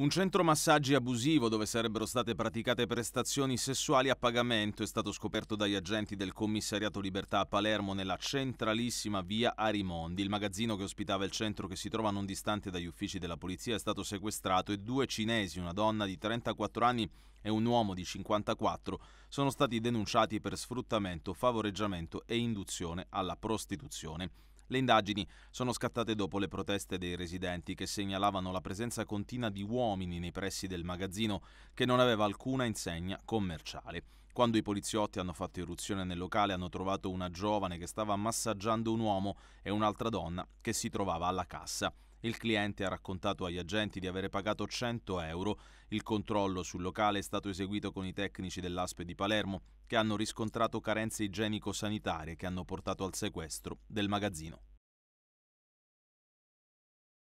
Un centro massaggi abusivo dove sarebbero state praticate prestazioni sessuali a pagamento è stato scoperto dagli agenti del commissariato Libertà a Palermo nella centralissima via Arimondi. Il magazzino che ospitava il centro che si trova non distante dagli uffici della polizia è stato sequestrato e due cinesi, una donna di 34 anni e un uomo di 54, sono stati denunciati per sfruttamento, favoreggiamento e induzione alla prostituzione. Le indagini sono scattate dopo le proteste dei residenti che segnalavano la presenza continua di uomini nei pressi del magazzino che non aveva alcuna insegna commerciale. Quando i poliziotti hanno fatto irruzione nel locale hanno trovato una giovane che stava massaggiando un uomo e un'altra donna che si trovava alla cassa. Il cliente ha raccontato agli agenti di avere pagato 100 euro. Il controllo sul locale è stato eseguito con i tecnici dell'ASPE di Palermo, che hanno riscontrato carenze igienico-sanitarie che hanno portato al sequestro del magazzino.